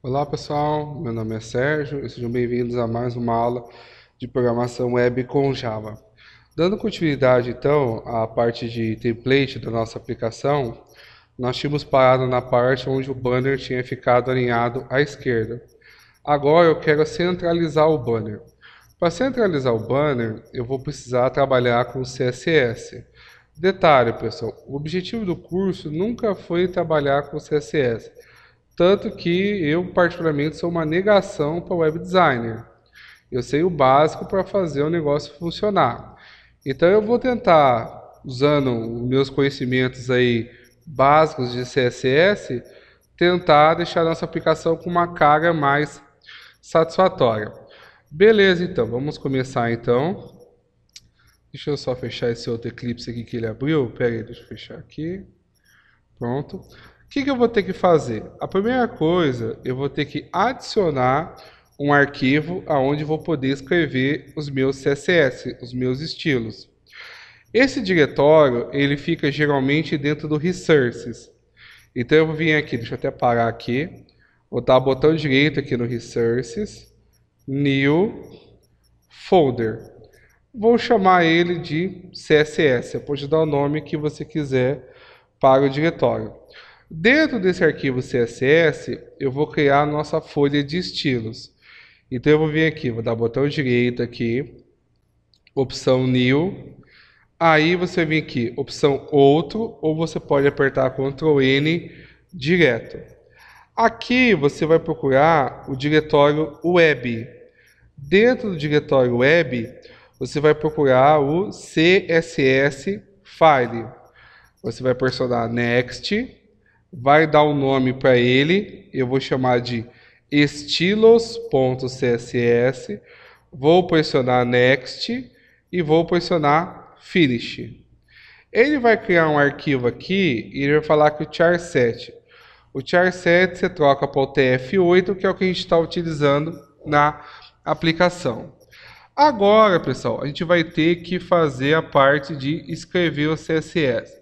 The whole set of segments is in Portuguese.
Olá pessoal, meu nome é Sérgio e sejam bem-vindos a mais uma aula de programação web com Java. Dando continuidade então à parte de template da nossa aplicação, nós tínhamos parado na parte onde o banner tinha ficado alinhado à esquerda. Agora eu quero centralizar o banner. Para centralizar o banner, eu vou precisar trabalhar com CSS. Detalhe pessoal, o objetivo do curso nunca foi trabalhar com CSS tanto que eu, particularmente, sou uma negação para web designer. Eu sei o básico para fazer o negócio funcionar. Então eu vou tentar, usando meus conhecimentos aí básicos de CSS, tentar deixar nossa aplicação com uma carga mais satisfatória. Beleza, então, vamos começar então. Deixa eu só fechar esse outro eclipse aqui que ele abriu. Pera aí, deixa eu fechar aqui. Pronto. O que, que eu vou ter que fazer? A primeira coisa, eu vou ter que adicionar um arquivo aonde vou poder escrever os meus CSS, os meus estilos. Esse diretório, ele fica geralmente dentro do Resources. Então eu vou vir aqui, deixa eu até parar aqui, vou dar o botão direito aqui no Resources, New Folder. Vou chamar ele de CSS, pode dar o nome que você quiser para o diretório. Dentro desse arquivo CSS, eu vou criar a nossa folha de estilos. Então eu vou vir aqui, vou dar botão direito aqui, opção New, aí você vem aqui, opção Outro, ou você pode apertar Ctrl N direto. Aqui você vai procurar o diretório Web. Dentro do diretório Web, você vai procurar o CSS File. Você vai pressionar Next, vai dar um nome para ele, eu vou chamar de estilos.css, vou pressionar next e vou pressionar finish. Ele vai criar um arquivo aqui e ele vai falar que o char7. O char7 você troca para o tf8, que é o que a gente está utilizando na aplicação. Agora, pessoal, a gente vai ter que fazer a parte de escrever o CSS.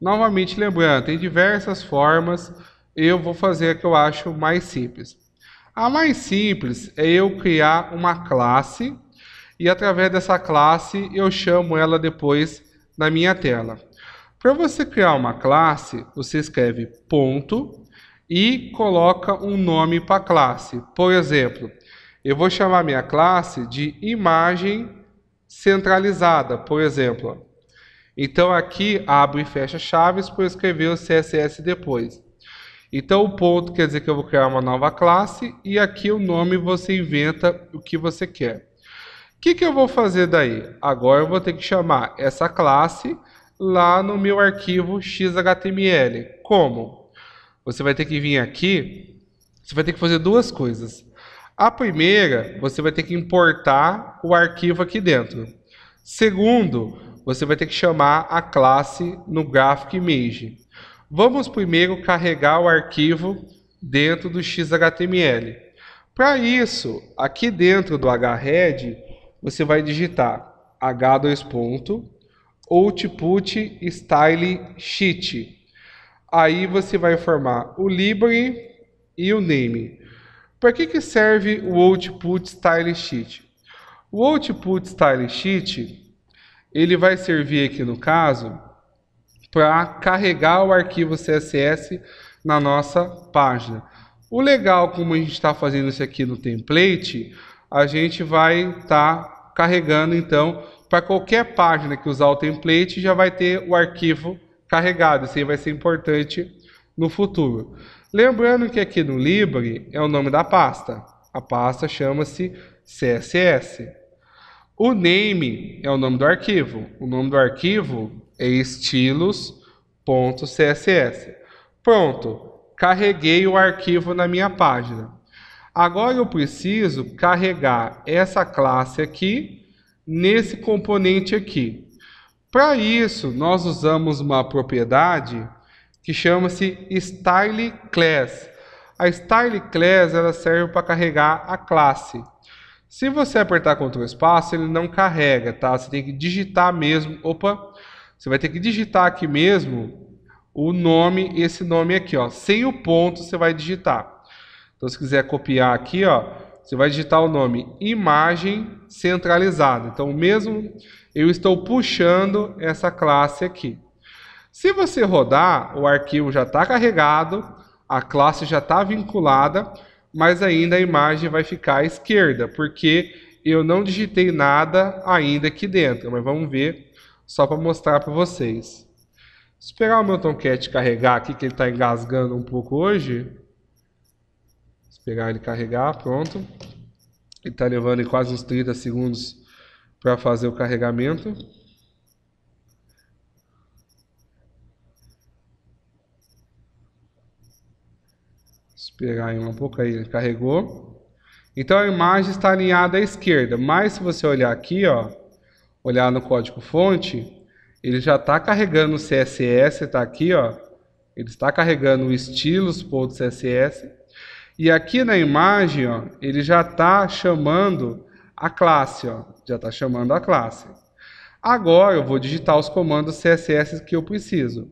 Novamente lembrando, tem diversas formas, eu vou fazer a que eu acho mais simples. A mais simples é eu criar uma classe e através dessa classe eu chamo ela depois na minha tela. Para você criar uma classe, você escreve ponto e coloca um nome para a classe. Por exemplo, eu vou chamar minha classe de imagem centralizada, por exemplo. Então aqui abre e fecha chaves para escrever o CSS depois. Então o ponto quer dizer que eu vou criar uma nova classe e aqui o nome você inventa o que você quer. O que, que eu vou fazer daí? Agora eu vou ter que chamar essa classe lá no meu arquivo xhtml. Como? Você vai ter que vir aqui, você vai ter que fazer duas coisas. A primeira, você vai ter que importar o arquivo aqui dentro. Segundo, você vai ter que chamar a classe no graphic image. Vamos primeiro carregar o arquivo dentro do XHTML. Para isso, aqui dentro do hred, você vai digitar h2 output style sheet. Aí você vai formar o libre e o name. Para que, que serve o output style sheet? O output style sheet ele vai servir aqui no caso para carregar o arquivo CSS na nossa página. O legal, como a gente está fazendo isso aqui no template, a gente vai estar tá carregando então para qualquer página que usar o template já vai ter o arquivo carregado. Isso aí vai ser importante no futuro. Lembrando que aqui no Libre é o nome da pasta. A pasta chama-se CSS. O name é o nome do arquivo. O nome do arquivo é estilos.css. Pronto, carreguei o arquivo na minha página. Agora eu preciso carregar essa classe aqui nesse componente aqui. Para isso, nós usamos uma propriedade que chama-se style class. A style class ela serve para carregar a classe. Se você apertar Ctrl espaço, ele não carrega, tá? Você tem que digitar mesmo. Opa! Você vai ter que digitar aqui mesmo o nome, esse nome aqui, ó. Sem o ponto, você vai digitar. Então, se quiser copiar aqui, ó, você vai digitar o nome imagem centralizada. Então, mesmo eu estou puxando essa classe aqui. Se você rodar, o arquivo já está carregado, a classe já está vinculada mas ainda a imagem vai ficar à esquerda, porque eu não digitei nada ainda aqui dentro, mas vamos ver só para mostrar para vocês. Esperar o meu Tomcat carregar aqui, que ele está engasgando um pouco hoje. Esperar ele carregar, pronto. Ele está levando quase uns 30 segundos para fazer o carregamento. pegar um pouco aí, carregou. Então a imagem está alinhada à esquerda, mas se você olhar aqui, ó, olhar no código fonte, ele já está carregando o CSS, está aqui, ó, ele está carregando o estilos.css. E aqui na imagem, ó, ele já está chamando a classe, ó, já está chamando a classe. Agora eu vou digitar os comandos CSS que eu preciso.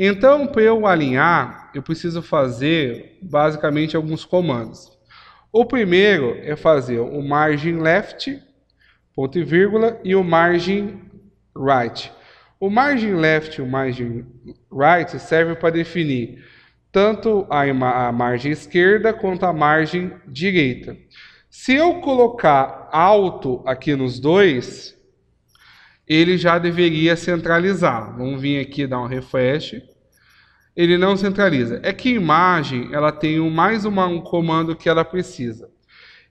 Então, para eu alinhar, eu preciso fazer basicamente alguns comandos. O primeiro é fazer o margin left, ponto e vírgula, e o margin right. O margin left e o margin right servem para definir tanto a, a margem esquerda quanto a margem direita. Se eu colocar alto aqui nos dois, ele já deveria centralizar. Vamos vir aqui dar um refresh. Ele não centraliza. É que a imagem ela tem mais uma, um comando que ela precisa.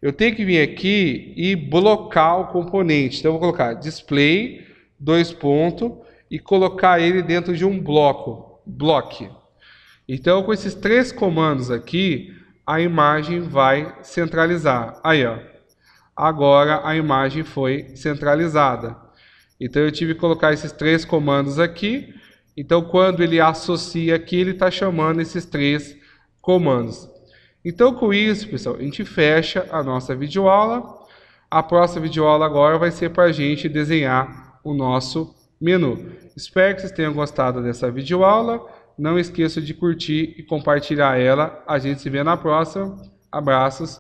Eu tenho que vir aqui e blocar o componente. Então eu vou colocar display, dois pontos, e colocar ele dentro de um bloco. Block. Então com esses três comandos aqui, a imagem vai centralizar. Aí, ó. Agora a imagem foi centralizada. Então eu tive que colocar esses três comandos aqui. Então quando ele associa aqui, ele está chamando esses três comandos. Então com isso, pessoal, a gente fecha a nossa videoaula. A próxima videoaula agora vai ser para a gente desenhar o nosso menu. Espero que vocês tenham gostado dessa videoaula. Não esqueça de curtir e compartilhar ela. A gente se vê na próxima. Abraços.